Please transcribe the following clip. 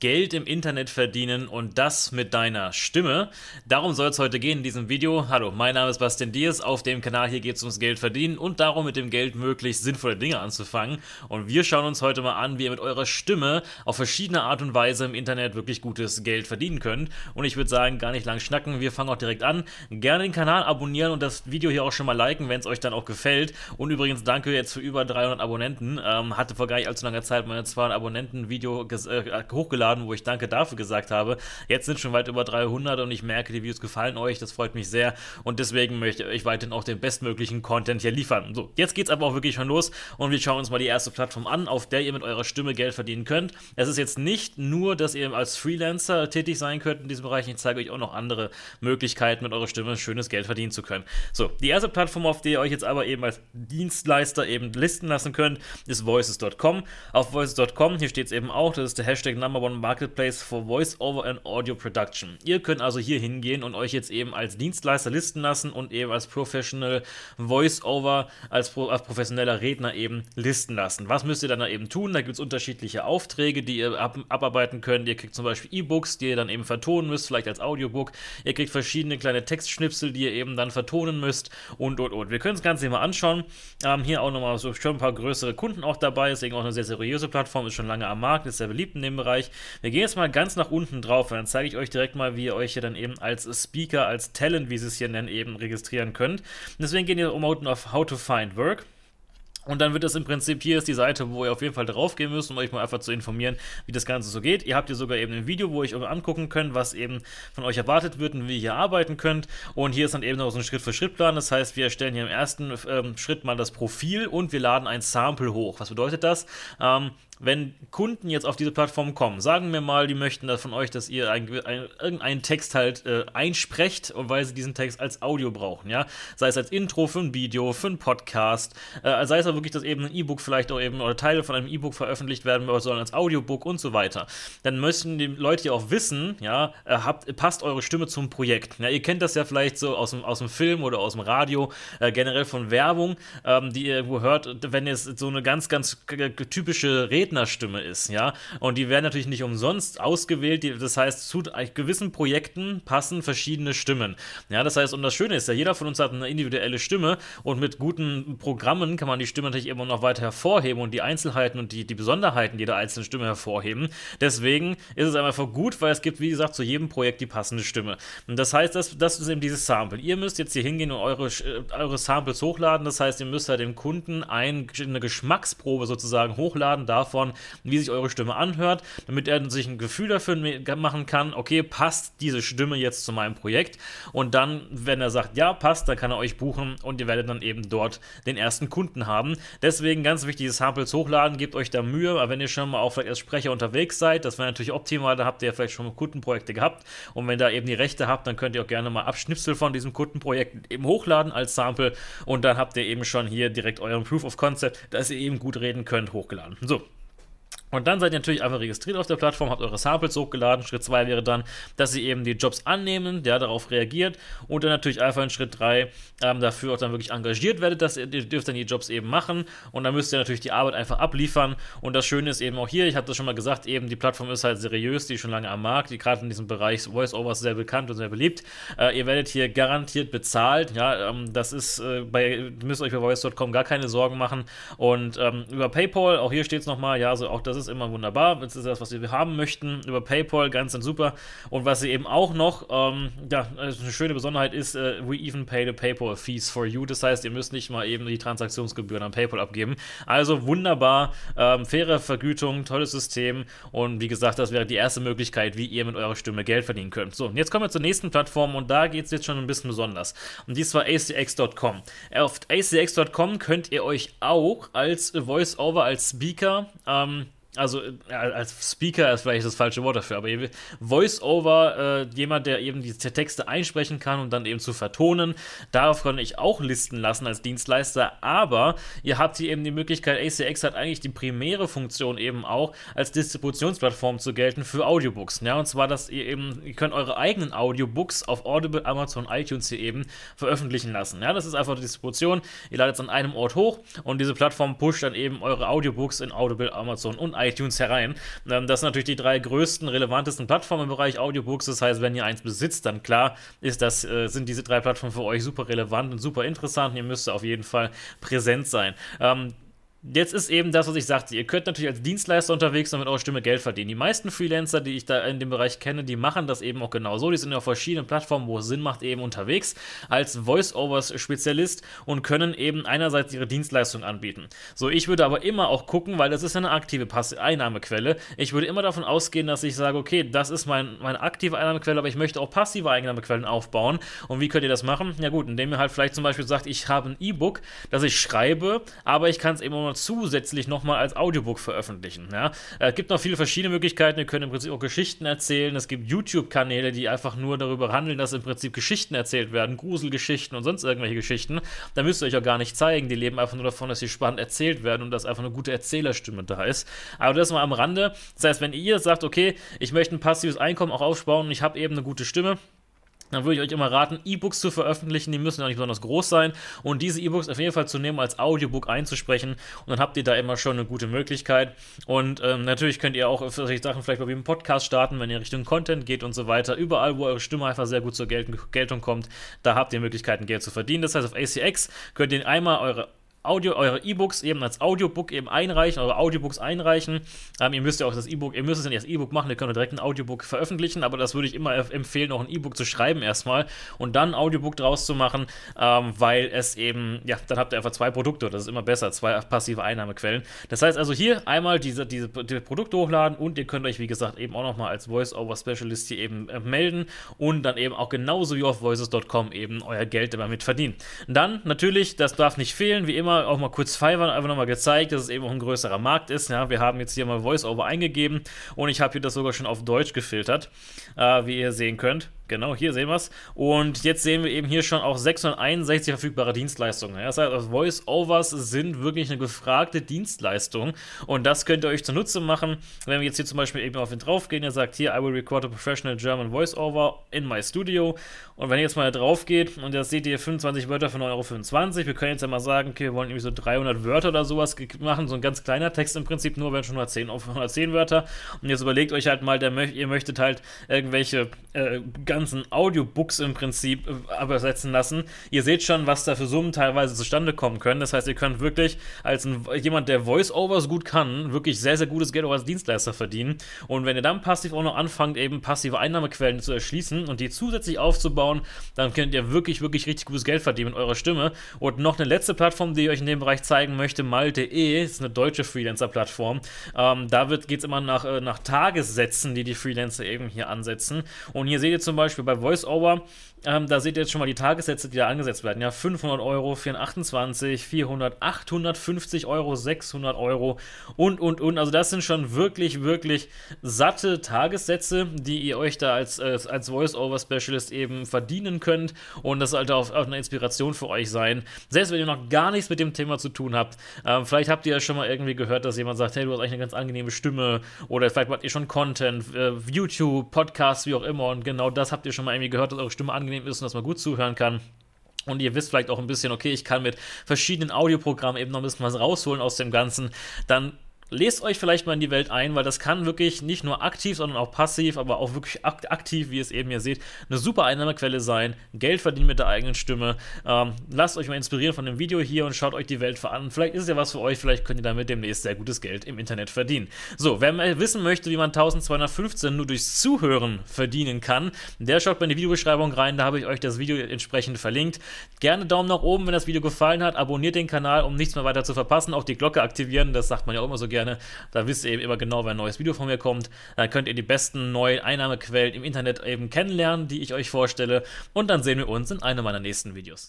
Geld im Internet verdienen und das mit deiner Stimme. Darum soll es heute gehen in diesem Video. Hallo, mein Name ist Bastian Diaz. Auf dem Kanal hier geht es ums Geld verdienen und darum mit dem Geld möglichst sinnvolle Dinge anzufangen. Und wir schauen uns heute mal an, wie ihr mit eurer Stimme auf verschiedene Art und Weise im Internet wirklich gutes Geld verdienen könnt. Und ich würde sagen, gar nicht lang schnacken. Wir fangen auch direkt an. Gerne den Kanal abonnieren und das Video hier auch schon mal liken, wenn es euch dann auch gefällt. Und übrigens danke jetzt für über 300 Abonnenten. Ähm, hatte vor gar nicht allzu langer Zeit meine 200 Abonnenten Video äh, hoch hochgeladen, wo ich Danke dafür gesagt habe. Jetzt sind schon weit über 300 und ich merke, die Views gefallen euch. Das freut mich sehr und deswegen möchte ich euch weiterhin auch den bestmöglichen Content hier liefern. So, jetzt geht's aber auch wirklich schon los und wir schauen uns mal die erste Plattform an, auf der ihr mit eurer Stimme Geld verdienen könnt. Es ist jetzt nicht nur, dass ihr als Freelancer tätig sein könnt in diesem Bereich. Ich zeige euch auch noch andere Möglichkeiten, mit eurer Stimme schönes Geld verdienen zu können. So, die erste Plattform, auf der ihr euch jetzt aber eben als Dienstleister eben listen lassen könnt, ist voices.com. Auf voices.com, hier steht es eben auch, das ist der Hashtag nach Number One Marketplace for Voice-Over and Audio Production. Ihr könnt also hier hingehen und euch jetzt eben als Dienstleister listen lassen und eben als Professional Voice-Over, als, pro, als professioneller Redner eben listen lassen. Was müsst ihr dann da eben tun? Da gibt es unterschiedliche Aufträge, die ihr ab, abarbeiten könnt. Ihr kriegt zum Beispiel E-Books, die ihr dann eben vertonen müsst, vielleicht als Audiobook. Ihr kriegt verschiedene kleine Textschnipsel, die ihr eben dann vertonen müsst und, und, und. Wir können das Ganze hier mal anschauen. Ähm, hier auch nochmal so schon ein paar größere Kunden auch dabei, deswegen auch eine sehr seriöse Plattform, ist schon lange am Markt, ist sehr beliebt in dem Bereich. Bereich. Wir gehen jetzt mal ganz nach unten drauf und dann zeige ich euch direkt mal, wie ihr euch hier dann eben als Speaker, als Talent, wie sie es hier nennen, eben registrieren könnt. Und deswegen gehen wir unten auf How to Find Work. Und dann wird das im Prinzip, hier ist die Seite, wo ihr auf jeden Fall drauf gehen müsst, um euch mal einfach zu informieren, wie das Ganze so geht. Ihr habt hier sogar eben ein Video, wo ich euch angucken könnt, was eben von euch erwartet wird und wie ihr hier arbeiten könnt. Und hier ist dann eben noch so ein Schritt-für-Schritt-Plan. Das heißt, wir erstellen hier im ersten ähm, Schritt mal das Profil und wir laden ein Sample hoch. Was bedeutet das? Ähm, wenn Kunden jetzt auf diese Plattform kommen, sagen wir mal, die möchten von euch, dass ihr ein, ein, irgendeinen Text halt äh, einsprecht weil sie diesen Text als Audio brauchen, ja. Sei es als Intro für ein Video, für einen Podcast, äh, sei es auch wirklich, dass eben ein E-Book vielleicht auch eben oder Teile von einem E-Book veröffentlicht werden, sollen als Audiobook und so weiter. Dann müssen die Leute ja auch wissen, ja, äh, habt, passt eure Stimme zum Projekt. Ja, ihr kennt das ja vielleicht so aus dem, aus dem Film oder aus dem Radio, äh, generell von Werbung, ähm, die ihr irgendwo hört, wenn ihr so eine ganz, ganz äh, typische Rede Rednerstimme ist, ja. Und die werden natürlich nicht umsonst ausgewählt. Die, das heißt, zu gewissen Projekten passen verschiedene Stimmen. Ja, das heißt, und das Schöne ist ja, jeder von uns hat eine individuelle Stimme und mit guten Programmen kann man die Stimme natürlich immer noch weiter hervorheben und die Einzelheiten und die, die Besonderheiten jeder einzelnen Stimme hervorheben. Deswegen ist es einfach gut, weil es gibt, wie gesagt, zu jedem Projekt die passende Stimme. Und das heißt, das, das ist eben dieses Sample. Ihr müsst jetzt hier hingehen und eure, äh, eure Samples hochladen. Das heißt, ihr müsst halt dem Kunden ein, eine Geschmacksprobe sozusagen hochladen davon, davon, wie sich eure Stimme anhört, damit er sich ein Gefühl dafür machen kann, okay, passt diese Stimme jetzt zu meinem Projekt? Und dann, wenn er sagt, ja, passt, dann kann er euch buchen und ihr werdet dann eben dort den ersten Kunden haben. Deswegen ganz wichtig, Samples hochladen, gebt euch da Mühe, aber wenn ihr schon mal auch vielleicht als Sprecher unterwegs seid, das wäre natürlich optimal, da habt ihr ja vielleicht schon Kundenprojekte gehabt und wenn da eben die Rechte habt, dann könnt ihr auch gerne mal Abschnipsel von diesem Kundenprojekt eben hochladen als Sample und dann habt ihr eben schon hier direkt euren Proof of Concept, dass ihr eben gut reden könnt, hochgeladen. So, und dann seid ihr natürlich einfach registriert auf der Plattform, habt eure Samples hochgeladen. Schritt 2 wäre dann, dass sie eben die Jobs annehmen, der darauf reagiert und dann natürlich einfach in Schritt 3 ähm, dafür auch dann wirklich engagiert werdet, dass ihr, ihr dürft dann die Jobs eben machen und dann müsst ihr natürlich die Arbeit einfach abliefern. Und das Schöne ist eben auch hier, ich habe das schon mal gesagt, eben die Plattform ist halt seriös, die ist schon lange am Markt, die gerade in diesem Bereich Voiceover ist sehr bekannt und sehr beliebt. Äh, ihr werdet hier garantiert bezahlt, ja, ähm, das ist äh, bei, müsst euch bei voice.com gar keine Sorgen machen und ähm, über PayPal, auch hier steht es nochmal, ja, so also auch das ist immer wunderbar. Das ist das, was wir haben möchten. Über PayPal, ganz und super. Und was sie eben auch noch, ähm, ja, also eine schöne Besonderheit ist, äh, we even pay the PayPal fees for you. Das heißt, ihr müsst nicht mal eben die Transaktionsgebühren an PayPal abgeben. Also wunderbar, ähm, faire Vergütung, tolles System. Und wie gesagt, das wäre die erste Möglichkeit, wie ihr mit eurer Stimme Geld verdienen könnt. So, und jetzt kommen wir zur nächsten Plattform und da geht es jetzt schon ein bisschen besonders. Und dies war acx.com. Auf acx.com könnt ihr euch auch als Voice-Over, als Speaker ähm, also äh, als Speaker ist vielleicht das falsche Wort dafür, aber Voice-Over, äh, jemand, der eben diese Texte einsprechen kann und dann eben zu vertonen, darauf kann ich auch listen lassen als Dienstleister, aber ihr habt hier eben die Möglichkeit, ACX hat eigentlich die primäre Funktion eben auch, als Distributionsplattform zu gelten für Audiobooks, ja, und zwar, dass ihr eben, ihr könnt eure eigenen Audiobooks auf Audible, Amazon, iTunes hier eben veröffentlichen lassen, ja, das ist einfach die Distribution, ihr ladet es an einem Ort hoch und diese Plattform pusht dann eben eure Audiobooks in Audible, Amazon und iTunes iTunes herein. Ähm, das sind natürlich die drei größten, relevantesten Plattformen im Bereich Audiobooks. Das heißt, wenn ihr eins besitzt, dann klar ist das, äh, sind diese drei Plattformen für euch super relevant und super interessant. Ihr müsst auf jeden Fall präsent sein. Ähm, jetzt ist eben das, was ich sagte. Ihr könnt natürlich als Dienstleister unterwegs sein und mit eurer Stimme Geld verdienen. Die meisten Freelancer, die ich da in dem Bereich kenne, die machen das eben auch genauso. Die sind auf verschiedenen Plattformen, wo es Sinn macht, eben unterwegs als Voice-Overs-Spezialist und können eben einerseits ihre Dienstleistung anbieten. So, ich würde aber immer auch gucken, weil das ist eine aktive Pass Einnahmequelle. Ich würde immer davon ausgehen, dass ich sage, okay, das ist mein, meine aktive Einnahmequelle, aber ich möchte auch passive Einnahmequellen aufbauen. Und wie könnt ihr das machen? Ja gut, indem ihr halt vielleicht zum Beispiel sagt, ich habe ein E-Book, das ich schreibe, aber ich kann es eben noch zusätzlich nochmal als Audiobook veröffentlichen. Ja? Es äh, gibt noch viele verschiedene Möglichkeiten. Ihr könnt im Prinzip auch Geschichten erzählen. Es gibt YouTube-Kanäle, die einfach nur darüber handeln, dass im Prinzip Geschichten erzählt werden, Gruselgeschichten und sonst irgendwelche Geschichten. Da müsst ihr euch auch gar nicht zeigen. Die leben einfach nur davon, dass sie spannend erzählt werden und dass einfach eine gute Erzählerstimme da ist. Aber das mal am Rande. Das heißt, wenn ihr sagt, okay, ich möchte ein passives Einkommen auch aufbauen und ich habe eben eine gute Stimme, dann würde ich euch immer raten, E-Books zu veröffentlichen, die müssen ja nicht besonders groß sein und diese E-Books auf jeden Fall zu nehmen, als Audiobook einzusprechen und dann habt ihr da immer schon eine gute Möglichkeit und ähm, natürlich könnt ihr auch solche Sachen vielleicht bei einem Podcast starten, wenn ihr Richtung Content geht und so weiter, überall, wo eure Stimme einfach sehr gut zur Geltung kommt, da habt ihr Möglichkeiten, Geld zu verdienen, das heißt auf ACX könnt ihr einmal eure Audio, eure E-Books eben als Audiobook eben einreichen, eure Audiobooks einreichen. Ähm, ihr müsst ja auch das E-Book, ihr müsst es ja nicht als E-Book machen, ihr könnt direkt ein Audiobook veröffentlichen, aber das würde ich immer empfehlen, auch ein E-Book zu schreiben erstmal und dann ein Audiobook draus zu machen, ähm, weil es eben, ja, dann habt ihr einfach zwei Produkte, das ist immer besser, zwei passive Einnahmequellen. Das heißt also hier einmal diese, diese, diese Produkte hochladen und ihr könnt euch, wie gesagt, eben auch nochmal als Voice-Over-Specialist hier eben äh, melden und dann eben auch genauso wie auf voices.com eben euer Geld damit verdienen. Dann natürlich, das darf nicht fehlen, wie immer, nochmal auch mal kurz feiern, einfach nochmal gezeigt, dass es eben auch ein größerer Markt ist. Ja, wir haben jetzt hier mal VoiceOver eingegeben und ich habe hier das sogar schon auf Deutsch gefiltert, äh, wie ihr sehen könnt. Genau, hier sehen wir es. Und jetzt sehen wir eben hier schon auch 661 verfügbare Dienstleistungen. Das heißt, Voice-Overs sind wirklich eine gefragte Dienstleistung. Und das könnt ihr euch zunutze machen, wenn wir jetzt hier zum Beispiel eben auf den drauf gehen. Ihr sagt hier, I will record a professional German Voice-Over in my studio. Und wenn ihr jetzt mal drauf geht und das seht ihr 25 Wörter für 9,25 Euro. Wir können jetzt ja mal sagen, okay, wir wollen irgendwie so 300 Wörter oder sowas machen. So ein ganz kleiner Text im Prinzip nur, wenn schon 110 10, 110 Wörter. Und jetzt überlegt euch halt mal, der, ihr möchtet halt irgendwelche äh, ganz ganzen Audiobooks im Prinzip übersetzen äh, lassen. Ihr seht schon, was da für Summen teilweise zustande kommen können. Das heißt, ihr könnt wirklich als ein, jemand, der Voice-Overs gut kann, wirklich sehr, sehr gutes Geld auch als Dienstleister verdienen. Und wenn ihr dann passiv auch noch anfangt, eben passive Einnahmequellen zu erschließen und die zusätzlich aufzubauen, dann könnt ihr wirklich, wirklich richtig gutes Geld verdienen mit eurer Stimme. Und noch eine letzte Plattform, die ich euch in dem Bereich zeigen möchte, mal.de, e. ist eine deutsche Freelancer-Plattform. Ähm, da geht es immer nach, äh, nach Tagessätzen, die die Freelancer eben hier ansetzen. Und hier seht ihr zum Beispiel, Beispiel bei VoiceOver, ähm, da seht ihr jetzt schon mal die Tagessätze, die da angesetzt werden. Ja, 500 Euro, 428, 400, 850 Euro, 600 Euro und, und, und. Also das sind schon wirklich, wirklich satte Tagessätze, die ihr euch da als, als, als voice specialist eben verdienen könnt. Und das sollte auch, auch eine Inspiration für euch sein. Selbst wenn ihr noch gar nichts mit dem Thema zu tun habt. Ähm, vielleicht habt ihr ja schon mal irgendwie gehört, dass jemand sagt, hey, du hast eigentlich eine ganz angenehme Stimme. Oder vielleicht macht ihr schon Content, äh, YouTube, Podcasts, wie auch immer. Und genau das habt habt ihr schon mal irgendwie gehört, dass eure Stimme angenehm ist und dass man gut zuhören kann. Und ihr wisst vielleicht auch ein bisschen, okay, ich kann mit verschiedenen Audioprogrammen eben noch ein bisschen was rausholen aus dem Ganzen. Dann lest euch vielleicht mal in die Welt ein, weil das kann wirklich nicht nur aktiv, sondern auch passiv, aber auch wirklich ak aktiv, wie ihr es eben hier seht, eine super Einnahmequelle sein. Geld verdienen mit der eigenen Stimme. Ähm, lasst euch mal inspirieren von dem Video hier und schaut euch die Welt an. Vielleicht ist es ja was für euch, vielleicht könnt ihr damit demnächst sehr gutes Geld im Internet verdienen. So, wer mal wissen möchte, wie man 1215 nur durchs Zuhören verdienen kann, der schaut mal in die Videobeschreibung rein, da habe ich euch das Video entsprechend verlinkt. Gerne Daumen nach oben, wenn das Video gefallen hat, abonniert den Kanal, um nichts mehr weiter zu verpassen, auch die Glocke aktivieren, das sagt man ja auch immer so gerne gerne. Da wisst ihr eben immer genau, wenn ein neues Video von mir kommt. Dann könnt ihr die besten neuen Einnahmequellen im Internet eben kennenlernen, die ich euch vorstelle. Und dann sehen wir uns in einem meiner nächsten Videos.